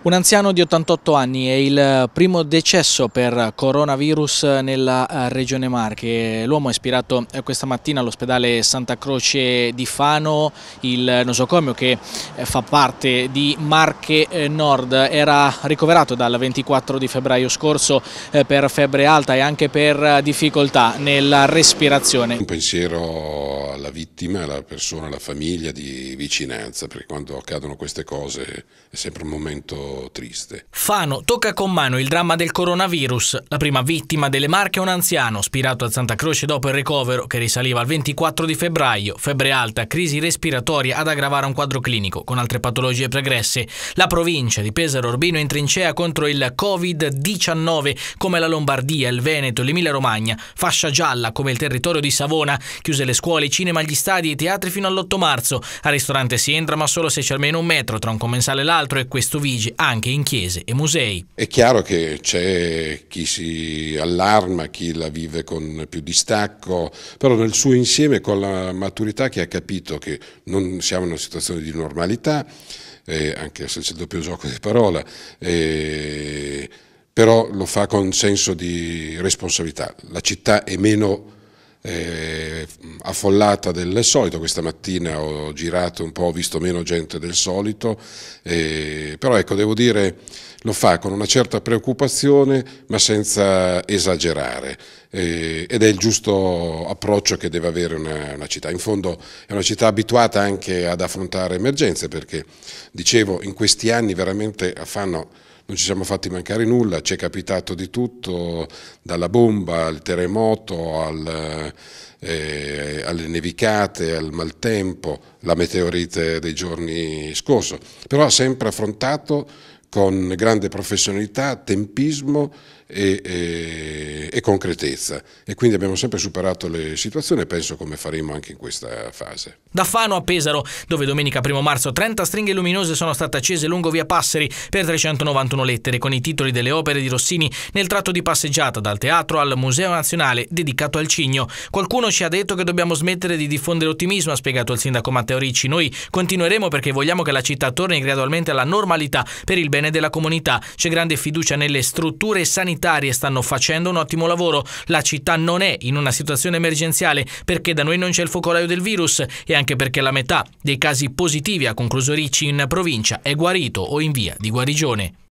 Un anziano di 88 anni è il primo decesso per coronavirus nella eh, regione Marche. L'uomo è ispirato eh, questa mattina all'ospedale Santa Croce di Fano, il nosocomio che eh, fa parte di Marche Nord. Era ricoverato dal 24 di febbraio scorso per febbre alta e anche per difficoltà nella respirazione. Un pensiero alla vittima, alla persona, alla famiglia di vicinanza, perché quando accadono queste cose è sempre un momento triste. Fano tocca con mano il dramma del coronavirus. La prima vittima delle Marche è un anziano, spirato a Santa Croce dopo il ricovero, che risaliva al 24 di febbraio. Febbre alta, crisi respiratoria ad aggravare un quadro clinico, con altre patologie pregresse. La provincia di Pesaro orbino è in trincea contro il Covid-19, come la Lombardia, il Veneto, l'Emilia-Romagna, fascia gialla come il territorio di Savona, chiuse le scuole, i cinema, gli stadi e i teatri fino all'8 marzo. Al ristorante si entra ma solo se c'è almeno un metro tra un commensale e l'altro e questo vige anche in chiese e musei. È chiaro che c'è chi si allarma, chi la vive con più distacco, però nel suo insieme con la maturità che ha capito che non siamo in una situazione di normalità, eh, anche se c'è il doppio gioco di parola, eh, però lo fa con senso di responsabilità. La città è meno eh, affollata del solito, questa mattina ho girato un po', ho visto meno gente del solito, eh, però ecco devo dire lo fa con una certa preoccupazione ma senza esagerare. Eh, ed è il giusto approccio che deve avere una, una, città. In fondo è una città abituata anche ad affrontare emergenze perché, dicevo, in questi anni veramente a Fanno non ci siamo fatti mancare nulla, ci è capitato di tutto, dalla bomba al terremoto, al, eh, alle nevicate, al maltempo, la meteorite dei giorni scorsi. però ha sempre affrontato con grande professionalità, tempismo e, e, e, concretezza e quindi abbiamo sempre superato le situazioni e penso come faremo anche in questa fase. Da Fano a Pesaro, dove domenica 1 marzo 30 stringhe luminose sono state accese lungo via Passeri per 391 lettere con i titoli delle opere di Rossini nel tratto di passeggiata dal teatro al Museo Nazionale dedicato al Cigno. Qualcuno ci ha detto che dobbiamo smettere di diffondere ottimismo, ha spiegato il sindaco Matteo Ricci. Noi continueremo perché vogliamo che la città torni gradualmente alla normalità per il bene bene della comunità. C'è grande fiducia nelle strutture sanitarie, stanno facendo un ottimo lavoro. La città non è in una situazione emergenziale perché da noi non c'è il focolaio del virus e anche perché la metà dei casi positivi, ha concluso Ricci in provincia, è guarito o in via di guarigione.